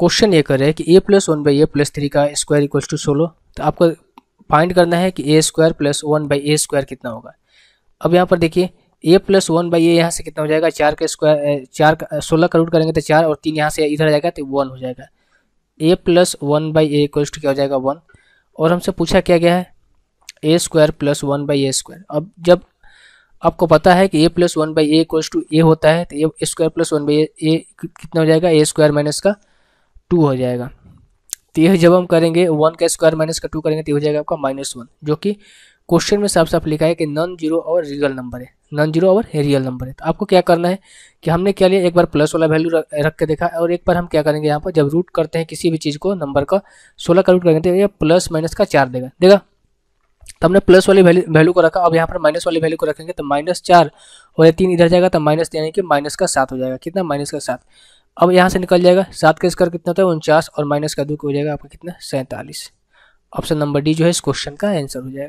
question ये कर रहे हैं कि A plus one by A plus three का स्क्वायर इक्वल्स टू सोलो तो आपको फाइंड करना है कि A square plus one by A square कितना होगा अब यहाँ पर देखिए A plus one by A यहाँ से कितना हो जाएगा चार का स्क्वायर चार सोलह का रूट करेंगे तो चार और तीन यहाँ से इधर आ जाएगा तो वन हो जाएगा A plus one by A two क्या हो जाएगा वन और हमसे पूछा क्या गया है A square plus one by A square अब जब आपको पता है कि A plus one by A equals two A होता है तो A square plus one by A कितना हो जाएगा ए स्क्वायर माइनस का टू हो जाएगा तो यह जब हम करेंगे वन का स्क्वायर माइनस का टू करेंगे तो हो जाएगा आपका माइनस वन जो कि क्वेश्चन में साफ साफ लिखा है कि नॉन जीरो और रियल नंबर है नॉन जीरो और रियल नंबर है तो आपको क्या करना है कि हमने क्या लिया एक बार प्लस वाला वैल्यू रख, के देखा और एक बार हम क्या करेंगे यहाँ पर जब रूट करते हैं किसी भी चीज़ को नंबर का सोलह का रूट करेंगे तो यह प्लस माइनस का चार देगा देगा तो हमने प्लस वाली वैल्यू को रखा अब यहाँ पर माइनस वाली वैल्यू को रखेंगे तो माइनस चार और ये तीन इधर जाएगा तो माइनस यानी कि माइनस का सात हो जाएगा कितना माइनस का सात अब यहाँ से निकल जाएगा सात का स्क्वायर कितना होता है उनचास और माइनस का दो हो जाएगा आपका कितना सैंतालीस ऑप्शन नंबर डी जो है इस क्वेश्चन का आंसर हो जाएगा